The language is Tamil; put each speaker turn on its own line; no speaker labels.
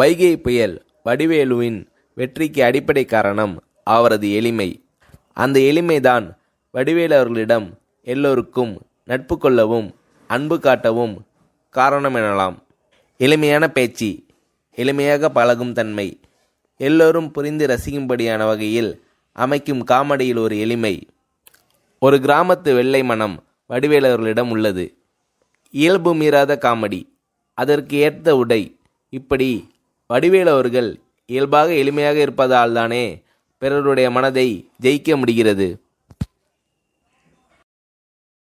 வைகை புயல் வடிவேலுவின் வெற்றிக்கு அடிப்படை காரணம் அவரது எளிமை அந்த எளிமைதான் வடிவேலு அவர்களிடம் எல்லோருக்கும் நட்பு கொள்ளவும் அன்பு காட்டவும் காரணம் எனலாம் எளிமையான பேச்சு எளிமையாக பழகும் தன்மை எல்லோரும் புரிந்து ரசிக்கும்படியான வகையில் அமைக்கும் காமெடியில் ஒரு எளிமை ஒரு கிராமத்து வெள்ளை மனம் வடிவேலவர்களிடம் உள்ளது இயல்பு மீறாத காமெடி அதற்கு ஏற்ற உடை இப்படி வடிவேல் அவர்கள் இயல்பாக எளிமையாக இருப்பதால்தானே பிறருடைய மனதை ஜெயிக்க முடிகிறது